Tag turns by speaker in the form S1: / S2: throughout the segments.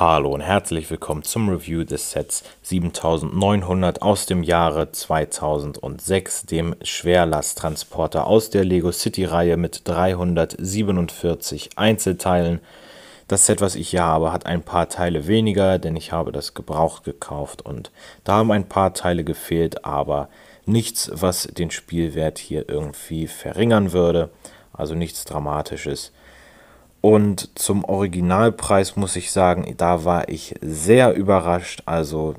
S1: Hallo und herzlich willkommen zum Review des Sets 7900 aus dem Jahre 2006, dem Schwerlasttransporter aus der Lego City Reihe mit 347 Einzelteilen. Das Set, was ich hier habe, hat ein paar Teile weniger, denn ich habe das gebraucht gekauft und da haben ein paar Teile gefehlt, aber nichts, was den Spielwert hier irgendwie verringern würde, also nichts Dramatisches. Und zum Originalpreis muss ich sagen, da war ich sehr überrascht. Also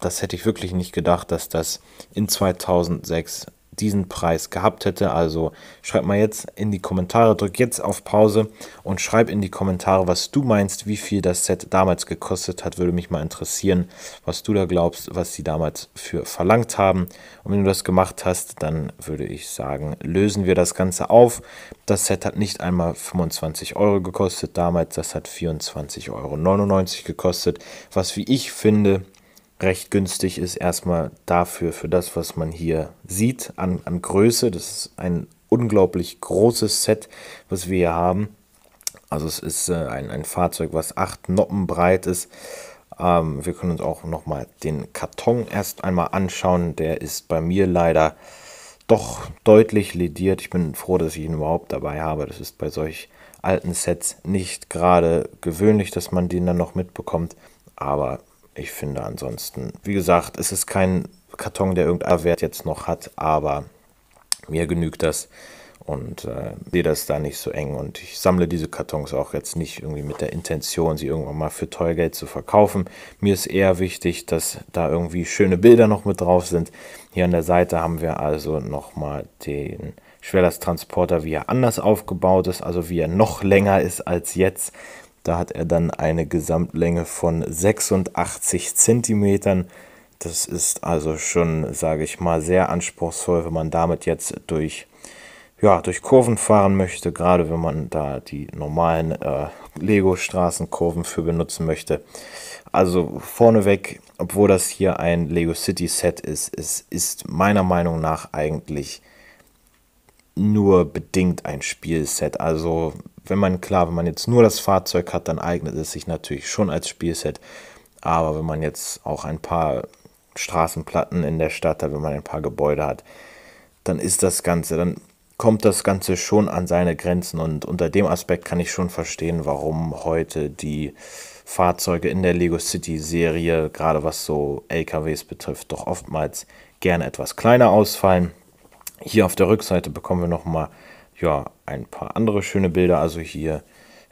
S1: das hätte ich wirklich nicht gedacht, dass das in 2006 diesen Preis gehabt hätte. Also schreib mal jetzt in die Kommentare, drück jetzt auf Pause und schreib in die Kommentare, was du meinst, wie viel das Set damals gekostet hat. Würde mich mal interessieren, was du da glaubst, was sie damals für verlangt haben. Und wenn du das gemacht hast, dann würde ich sagen, lösen wir das Ganze auf. Das Set hat nicht einmal 25 Euro gekostet damals, das hat 24,99 Euro gekostet, was wie ich finde, recht günstig ist, erstmal dafür, für das, was man hier sieht, an, an Größe. Das ist ein unglaublich großes Set, was wir hier haben. Also es ist äh, ein, ein Fahrzeug, was acht Noppen breit ist. Ähm, wir können uns auch nochmal den Karton erst einmal anschauen. Der ist bei mir leider doch deutlich lediert. Ich bin froh, dass ich ihn überhaupt dabei habe. Das ist bei solch alten Sets nicht gerade gewöhnlich, dass man den dann noch mitbekommt. Aber ich finde ansonsten, wie gesagt, es ist kein Karton, der irgendeinen Wert jetzt noch hat, aber mir genügt das und äh, sehe das da nicht so eng. Und ich sammle diese Kartons auch jetzt nicht irgendwie mit der Intention, sie irgendwann mal für Teuergeld zu verkaufen. Mir ist eher wichtig, dass da irgendwie schöne Bilder noch mit drauf sind. Hier an der Seite haben wir also nochmal den Schwerlasttransporter, wie er anders aufgebaut ist, also wie er noch länger ist als jetzt. Da hat er dann eine Gesamtlänge von 86 Zentimetern. Das ist also schon, sage ich mal, sehr anspruchsvoll, wenn man damit jetzt durch, ja, durch Kurven fahren möchte, gerade wenn man da die normalen äh, Lego-Straßenkurven für benutzen möchte. Also vorneweg, obwohl das hier ein Lego City Set ist, es ist meiner Meinung nach eigentlich nur bedingt ein Spielset. Also wenn man klar, wenn man jetzt nur das Fahrzeug hat, dann eignet es sich natürlich schon als Spielset. Aber wenn man jetzt auch ein paar Straßenplatten in der Stadt hat, wenn man ein paar Gebäude hat, dann ist das Ganze, dann kommt das Ganze schon an seine Grenzen. Und unter dem Aspekt kann ich schon verstehen, warum heute die Fahrzeuge in der Lego City-Serie, gerade was so LKWs betrifft, doch oftmals gerne etwas kleiner ausfallen. Hier auf der Rückseite bekommen wir nochmal ja, ein paar andere schöne Bilder. Also hier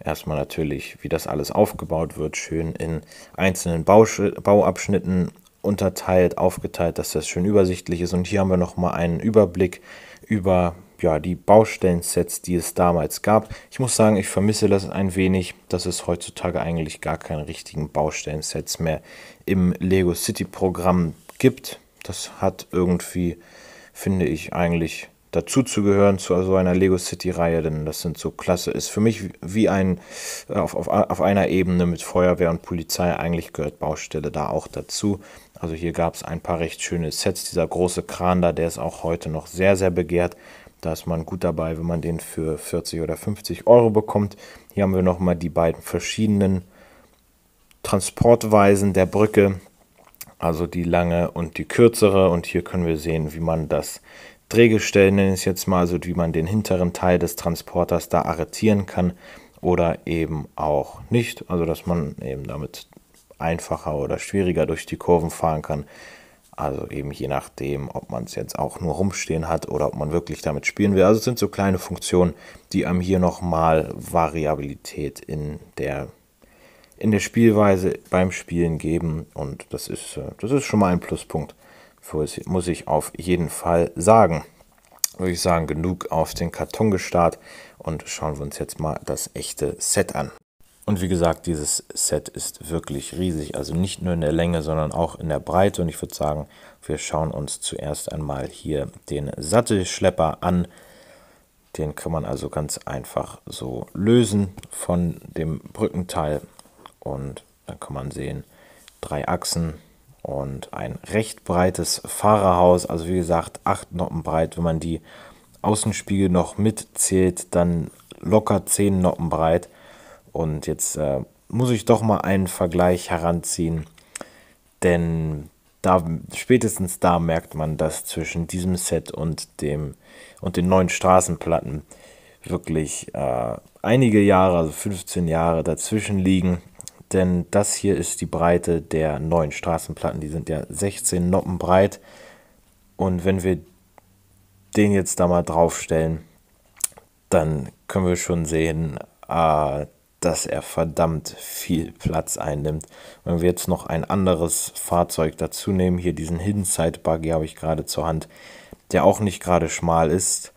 S1: erstmal natürlich, wie das alles aufgebaut wird, schön in einzelnen Bausch Bauabschnitten unterteilt, aufgeteilt, dass das schön übersichtlich ist. Und hier haben wir nochmal einen Überblick über ja, die Baustellensets, die es damals gab. Ich muss sagen, ich vermisse das ein wenig, dass es heutzutage eigentlich gar keine richtigen Baustellensets mehr im Lego City Programm gibt. Das hat irgendwie finde ich eigentlich dazu zu gehören zu so einer Lego City Reihe, denn das sind so klasse, ist für mich wie ein äh, auf, auf, auf einer Ebene mit Feuerwehr und Polizei, eigentlich gehört Baustelle da auch dazu. Also hier gab es ein paar recht schöne Sets, dieser große Kran da, der ist auch heute noch sehr, sehr begehrt. Da ist man gut dabei, wenn man den für 40 oder 50 Euro bekommt. Hier haben wir nochmal die beiden verschiedenen Transportweisen der Brücke also die lange und die kürzere. Und hier können wir sehen, wie man das Drehgestell, nenne ich es jetzt mal, also wie man den hinteren Teil des Transporters da arretieren kann oder eben auch nicht. Also dass man eben damit einfacher oder schwieriger durch die Kurven fahren kann. Also eben je nachdem, ob man es jetzt auch nur rumstehen hat oder ob man wirklich damit spielen will. Also es sind so kleine Funktionen, die einem hier nochmal Variabilität in der in der Spielweise beim Spielen geben. Und das ist, äh, das ist schon mal ein Pluspunkt, muss ich auf jeden Fall sagen. Würde ich sagen, genug auf den Karton gestarrt und schauen wir uns jetzt mal das echte Set an. Und wie gesagt, dieses Set ist wirklich riesig, also nicht nur in der Länge, sondern auch in der Breite. Und ich würde sagen, wir schauen uns zuerst einmal hier den Sattelschlepper an. Den kann man also ganz einfach so lösen von dem Brückenteil und dann kann man sehen, drei Achsen und ein recht breites Fahrerhaus, also wie gesagt, acht Noppen breit. Wenn man die Außenspiegel noch mitzählt, dann locker zehn Noppen breit. Und jetzt äh, muss ich doch mal einen Vergleich heranziehen, denn da, spätestens da merkt man, dass zwischen diesem Set und dem und den neuen Straßenplatten wirklich äh, einige Jahre, also 15 Jahre dazwischen liegen denn das hier ist die Breite der neuen Straßenplatten. Die sind ja 16 Noppen breit. Und wenn wir den jetzt da mal draufstellen, dann können wir schon sehen, äh, dass er verdammt viel Platz einnimmt. Wenn wir jetzt noch ein anderes Fahrzeug dazu nehmen, hier diesen Hidden Side Buggy habe ich gerade zur Hand, der auch nicht gerade schmal ist,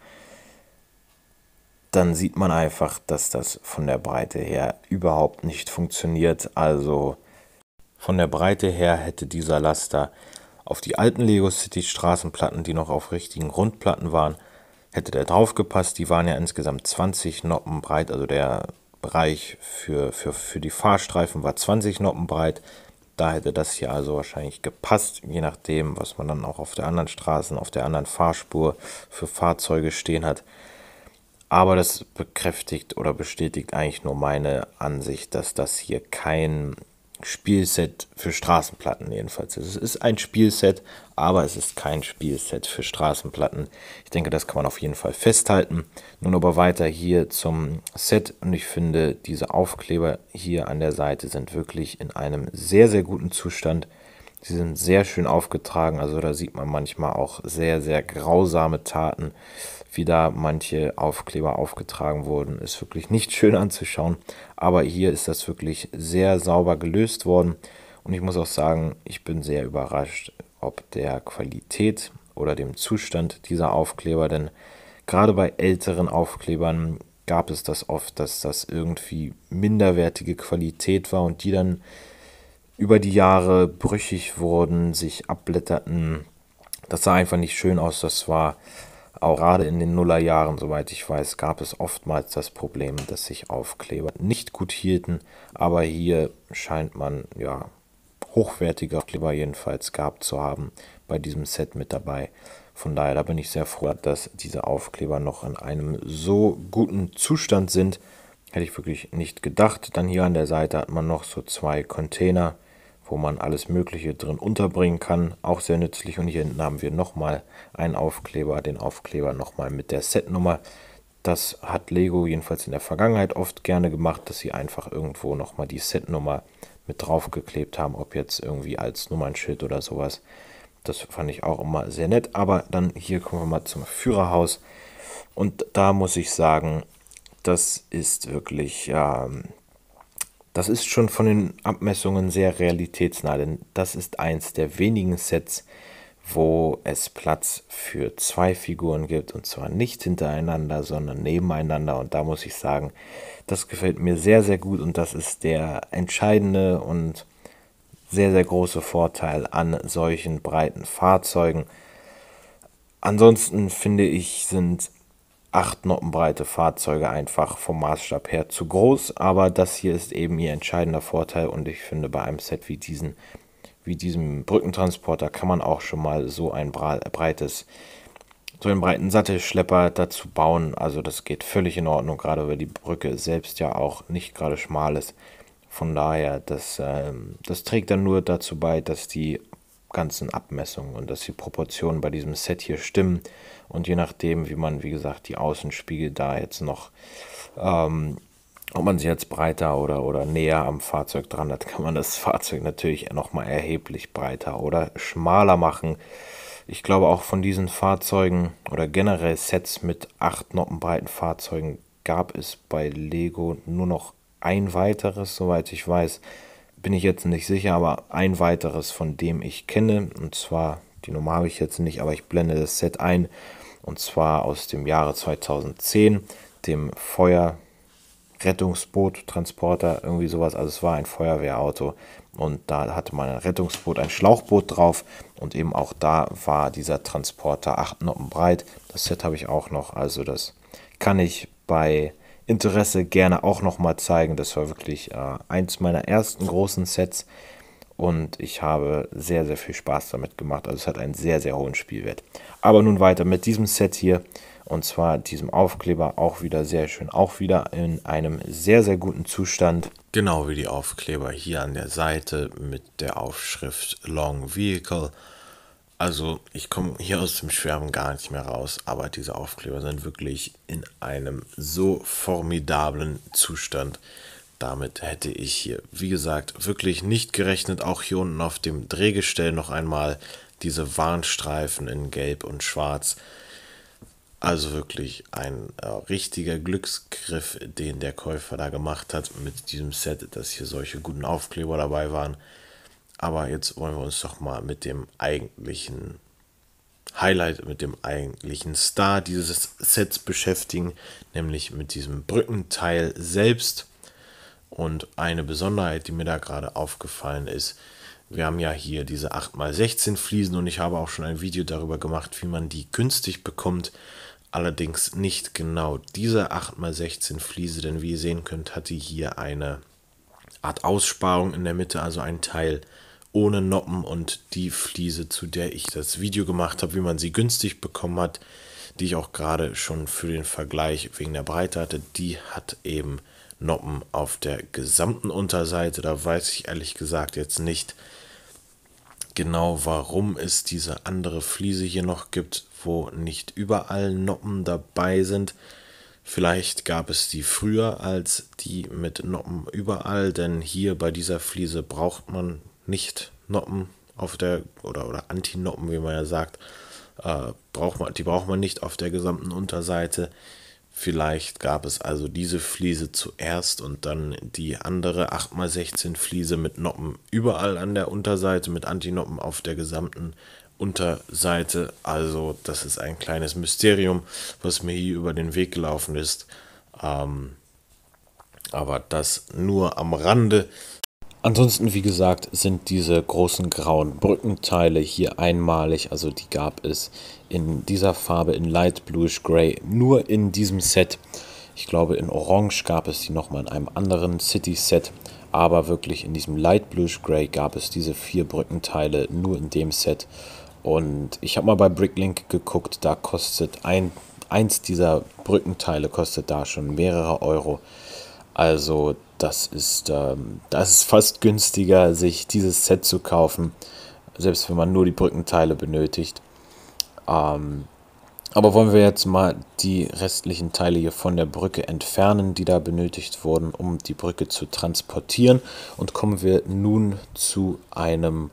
S1: dann sieht man einfach, dass das von der Breite her überhaupt nicht funktioniert. Also von der Breite her hätte dieser Laster auf die alten Lego City Straßenplatten, die noch auf richtigen Rundplatten waren, hätte der draufgepasst. Die waren ja insgesamt 20 Noppen breit, also der Bereich für, für, für die Fahrstreifen war 20 Noppen breit. Da hätte das hier also wahrscheinlich gepasst, je nachdem, was man dann auch auf der anderen Straße, auf der anderen Fahrspur für Fahrzeuge stehen hat. Aber das bekräftigt oder bestätigt eigentlich nur meine Ansicht, dass das hier kein Spielset für Straßenplatten jedenfalls ist. Es ist ein Spielset, aber es ist kein Spielset für Straßenplatten. Ich denke, das kann man auf jeden Fall festhalten. Nun aber weiter hier zum Set und ich finde, diese Aufkleber hier an der Seite sind wirklich in einem sehr, sehr guten Zustand. Sie sind sehr schön aufgetragen, also da sieht man manchmal auch sehr, sehr grausame Taten, wie da manche Aufkleber aufgetragen wurden. Ist wirklich nicht schön anzuschauen, aber hier ist das wirklich sehr sauber gelöst worden. Und ich muss auch sagen, ich bin sehr überrascht, ob der Qualität oder dem Zustand dieser Aufkleber, denn gerade bei älteren Aufklebern gab es das oft, dass das irgendwie minderwertige Qualität war und die dann über die Jahre brüchig wurden, sich abblätterten. Das sah einfach nicht schön aus. Das war auch gerade in den Nullerjahren, soweit ich weiß, gab es oftmals das Problem, dass sich Aufkleber nicht gut hielten. Aber hier scheint man ja hochwertige Aufkleber jedenfalls gehabt zu haben bei diesem Set mit dabei. Von daher, da bin ich sehr froh, dass diese Aufkleber noch in einem so guten Zustand sind. Hätte ich wirklich nicht gedacht. Dann hier an der Seite hat man noch so zwei Container wo man alles Mögliche drin unterbringen kann. Auch sehr nützlich. Und hier hinten haben wir nochmal einen Aufkleber, den Aufkleber nochmal mit der Setnummer. Das hat Lego jedenfalls in der Vergangenheit oft gerne gemacht, dass sie einfach irgendwo nochmal die Setnummer mit draufgeklebt haben, ob jetzt irgendwie als Nummernschild oder sowas. Das fand ich auch immer sehr nett. Aber dann hier kommen wir mal zum Führerhaus. Und da muss ich sagen, das ist wirklich ja, ähm, das ist schon von den Abmessungen sehr realitätsnah, denn das ist eins der wenigen Sets, wo es Platz für zwei Figuren gibt und zwar nicht hintereinander, sondern nebeneinander. Und da muss ich sagen, das gefällt mir sehr, sehr gut und das ist der entscheidende und sehr, sehr große Vorteil an solchen breiten Fahrzeugen. Ansonsten finde ich, sind acht Noppenbreite Fahrzeuge einfach vom Maßstab her zu groß, aber das hier ist eben ihr entscheidender Vorteil und ich finde bei einem Set wie diesen wie diesem Brückentransporter kann man auch schon mal so ein breites so einen breiten Sattelschlepper dazu bauen, also das geht völlig in Ordnung, gerade weil die Brücke selbst ja auch nicht gerade schmal ist. Von daher, das, ähm, das trägt dann nur dazu bei, dass die ganzen Abmessungen und dass die Proportionen bei diesem Set hier stimmen. Und je nachdem, wie man, wie gesagt, die Außenspiegel da jetzt noch, ähm, ob man sie jetzt breiter oder, oder näher am Fahrzeug dran hat, kann man das Fahrzeug natürlich nochmal erheblich breiter oder schmaler machen. Ich glaube auch von diesen Fahrzeugen oder generell Sets mit acht noppenbreiten Fahrzeugen gab es bei Lego nur noch ein weiteres, soweit ich weiß bin ich jetzt nicht sicher, aber ein weiteres, von dem ich kenne, und zwar, die Nummer habe ich jetzt nicht, aber ich blende das Set ein, und zwar aus dem Jahre 2010, dem Feuerrettungsboot, Transporter, irgendwie sowas. Also es war ein Feuerwehrauto und da hatte man ein Rettungsboot, ein Schlauchboot drauf und eben auch da war dieser Transporter acht Noppen breit. Das Set habe ich auch noch, also das kann ich bei Interesse gerne auch nochmal zeigen. Das war wirklich äh, eins meiner ersten großen Sets und ich habe sehr, sehr viel Spaß damit gemacht. Also es hat einen sehr, sehr hohen Spielwert. Aber nun weiter mit diesem Set hier und zwar diesem Aufkleber auch wieder sehr schön, auch wieder in einem sehr, sehr guten Zustand. Genau wie die Aufkleber hier an der Seite mit der Aufschrift Long Vehicle also ich komme hier aus dem Schwärmen gar nicht mehr raus, aber diese Aufkleber sind wirklich in einem so formidablen Zustand. Damit hätte ich hier, wie gesagt, wirklich nicht gerechnet. Auch hier unten auf dem Drehgestell noch einmal diese Warnstreifen in Gelb und Schwarz. Also wirklich ein äh, richtiger Glücksgriff, den der Käufer da gemacht hat mit diesem Set, dass hier solche guten Aufkleber dabei waren. Aber jetzt wollen wir uns doch mal mit dem eigentlichen Highlight, mit dem eigentlichen Star dieses Sets beschäftigen, nämlich mit diesem Brückenteil selbst. Und eine Besonderheit, die mir da gerade aufgefallen ist, wir haben ja hier diese 8x16 Fliesen und ich habe auch schon ein Video darüber gemacht, wie man die günstig bekommt. Allerdings nicht genau diese 8x16 Fliese, denn wie ihr sehen könnt, hat die hier eine Art Aussparung in der Mitte, also ein Teil, ohne Noppen und die Fliese, zu der ich das Video gemacht habe, wie man sie günstig bekommen hat, die ich auch gerade schon für den Vergleich wegen der Breite hatte, die hat eben Noppen auf der gesamten Unterseite. Da weiß ich ehrlich gesagt jetzt nicht genau, warum es diese andere Fliese hier noch gibt, wo nicht überall Noppen dabei sind. Vielleicht gab es die früher als die mit Noppen überall, denn hier bei dieser Fliese braucht man nicht-Noppen auf der, oder, oder Anti-Noppen, wie man ja sagt, äh, braucht man, die braucht man nicht auf der gesamten Unterseite. Vielleicht gab es also diese Fliese zuerst und dann die andere 8x16 Fliese mit Noppen überall an der Unterseite, mit Antinoppen auf der gesamten Unterseite. Also das ist ein kleines Mysterium, was mir hier über den Weg gelaufen ist. Ähm, aber das nur am Rande. Ansonsten, wie gesagt, sind diese großen grauen Brückenteile hier einmalig. Also die gab es in dieser Farbe, in Light Bluish Gray, nur in diesem Set. Ich glaube, in Orange gab es die nochmal in einem anderen City-Set. Aber wirklich in diesem Light Bluish Gray gab es diese vier Brückenteile nur in dem Set. Und ich habe mal bei Bricklink geguckt, da kostet ein, eins dieser Brückenteile kostet da schon mehrere Euro. Also das ist, ähm, das ist fast günstiger, sich dieses Set zu kaufen, selbst wenn man nur die Brückenteile benötigt. Ähm, aber wollen wir jetzt mal die restlichen Teile hier von der Brücke entfernen, die da benötigt wurden, um die Brücke zu transportieren. Und kommen wir nun zu einem,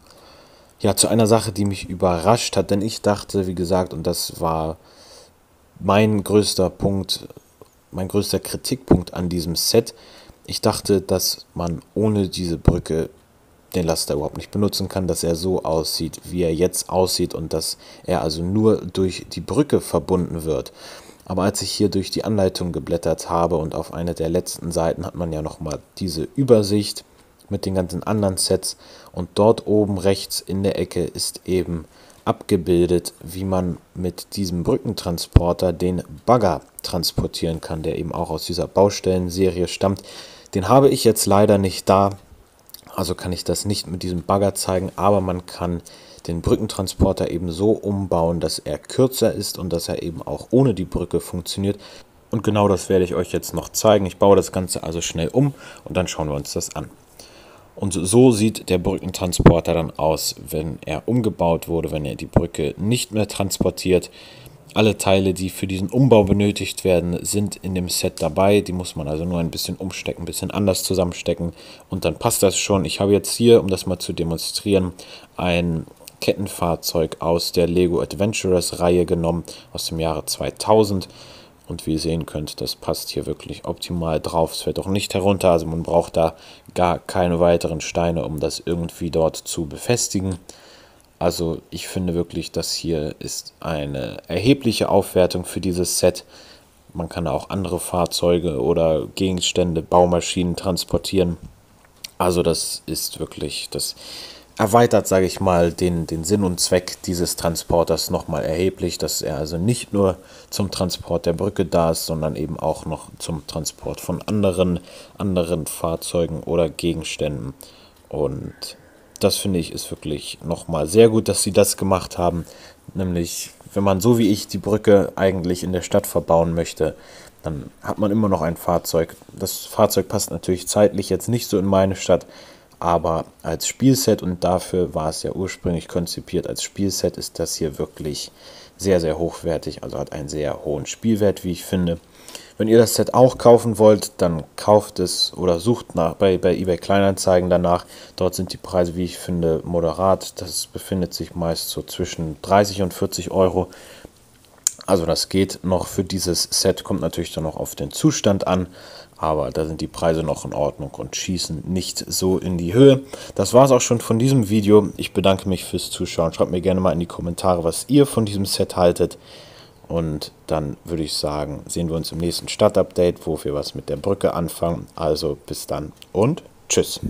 S1: ja, zu einer Sache, die mich überrascht hat. Denn ich dachte, wie gesagt, und das war mein größter Punkt mein größter Kritikpunkt an diesem Set. Ich dachte, dass man ohne diese Brücke den Laster überhaupt nicht benutzen kann, dass er so aussieht, wie er jetzt aussieht und dass er also nur durch die Brücke verbunden wird. Aber als ich hier durch die Anleitung geblättert habe und auf einer der letzten Seiten hat man ja nochmal diese Übersicht mit den ganzen anderen Sets und dort oben rechts in der Ecke ist eben abgebildet, wie man mit diesem Brückentransporter den Bagger transportieren kann, der eben auch aus dieser Baustellenserie stammt. Den habe ich jetzt leider nicht da, also kann ich das nicht mit diesem Bagger zeigen, aber man kann den Brückentransporter eben so umbauen, dass er kürzer ist und dass er eben auch ohne die Brücke funktioniert. Und genau das werde ich euch jetzt noch zeigen. Ich baue das Ganze also schnell um und dann schauen wir uns das an. Und so sieht der Brückentransporter dann aus, wenn er umgebaut wurde, wenn er die Brücke nicht mehr transportiert. Alle Teile, die für diesen Umbau benötigt werden, sind in dem Set dabei. Die muss man also nur ein bisschen umstecken, ein bisschen anders zusammenstecken und dann passt das schon. Ich habe jetzt hier, um das mal zu demonstrieren, ein Kettenfahrzeug aus der Lego Adventurers Reihe genommen aus dem Jahre 2000. Und wie ihr sehen könnt, das passt hier wirklich optimal drauf. Es fällt auch nicht herunter, also man braucht da gar keine weiteren Steine, um das irgendwie dort zu befestigen. Also ich finde wirklich, das hier ist eine erhebliche Aufwertung für dieses Set. Man kann auch andere Fahrzeuge oder Gegenstände, Baumaschinen transportieren. Also das ist wirklich das erweitert, sage ich mal, den, den Sinn und Zweck dieses Transporters nochmal erheblich, dass er also nicht nur zum Transport der Brücke da ist, sondern eben auch noch zum Transport von anderen, anderen Fahrzeugen oder Gegenständen. Und das finde ich ist wirklich nochmal sehr gut, dass sie das gemacht haben. Nämlich, wenn man so wie ich die Brücke eigentlich in der Stadt verbauen möchte, dann hat man immer noch ein Fahrzeug. Das Fahrzeug passt natürlich zeitlich jetzt nicht so in meine Stadt, aber als Spielset, und dafür war es ja ursprünglich konzipiert, als Spielset ist das hier wirklich sehr, sehr hochwertig, also hat einen sehr hohen Spielwert, wie ich finde. Wenn ihr das Set auch kaufen wollt, dann kauft es oder sucht nach, bei, bei eBay Kleinanzeigen danach. Dort sind die Preise, wie ich finde, moderat. Das befindet sich meist so zwischen 30 und 40 Euro. Also das geht noch für dieses Set, kommt natürlich dann noch auf den Zustand an aber da sind die Preise noch in Ordnung und schießen nicht so in die Höhe. Das war es auch schon von diesem Video. Ich bedanke mich fürs Zuschauen. Schreibt mir gerne mal in die Kommentare, was ihr von diesem Set haltet. Und dann würde ich sagen, sehen wir uns im nächsten Stadtupdate, wo wir was mit der Brücke anfangen. Also bis dann und tschüss.